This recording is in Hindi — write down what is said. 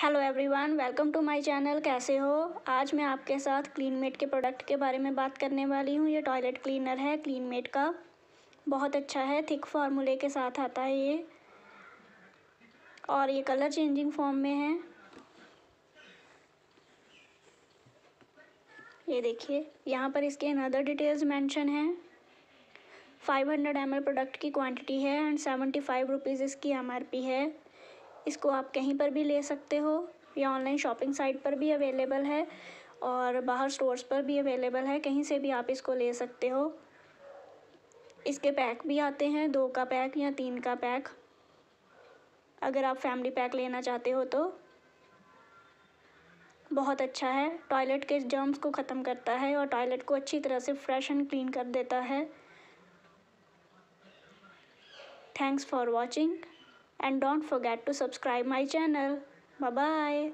Hello everyone welcome to my channel कैसे हो आज मैं आपके साथ क्लीन मेट के प्रोडक्ट के बारे में बात करने वाली हूँ ये टॉयलेट क्लीनर है क्लीन मेट का बहुत अच्छा है थिक फार्मूले के साथ आता है ये और ये कलर चेंजिंग फॉर्म में है ये देखिए यहाँ पर इसके अनदर डिटेल्स मेंशन हैं 500 हंड्रेड प्रोडक्ट की क्वांटिटी है एंड सेवेंटी फाइव रुपीज़ इसकी एमआरपी है इसको आप कहीं पर भी ले सकते हो या ऑनलाइन शॉपिंग साइट पर भी अवेलेबल है और बाहर स्टोर्स पर भी अवेलेबल है कहीं से भी आप इसको ले सकते हो इसके पैक भी आते हैं दो का पैक या तीन का पैक अगर आप फैमिली पैक लेना चाहते हो तो बहुत अच्छा है टॉयलेट के जर्म्स को ख़त्म करता है और टॉयलेट को अच्छी तरह से फ्रेश एंड क्लीन कर देता है thanks for watching and don't forget to subscribe my channel. Bye-bye.